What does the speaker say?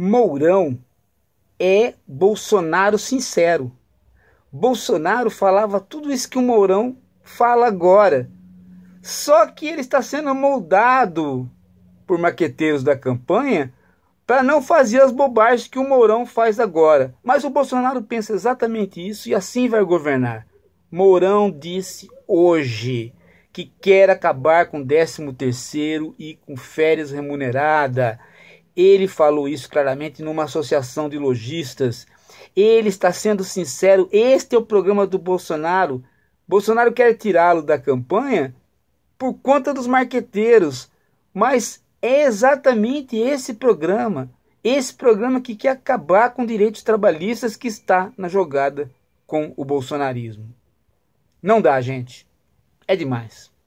Mourão é Bolsonaro sincero. Bolsonaro falava tudo isso que o Mourão fala agora. Só que ele está sendo moldado por maqueteiros da campanha para não fazer as bobagens que o Mourão faz agora. Mas o Bolsonaro pensa exatamente isso e assim vai governar. Mourão disse hoje que quer acabar com 13 terceiro e com férias remuneradas. Ele falou isso claramente numa associação de lojistas. Ele está sendo sincero. Este é o programa do Bolsonaro. Bolsonaro quer tirá-lo da campanha por conta dos marqueteiros, mas é exatamente esse programa, esse programa que quer acabar com direitos trabalhistas que está na jogada com o bolsonarismo. Não dá, gente. É demais.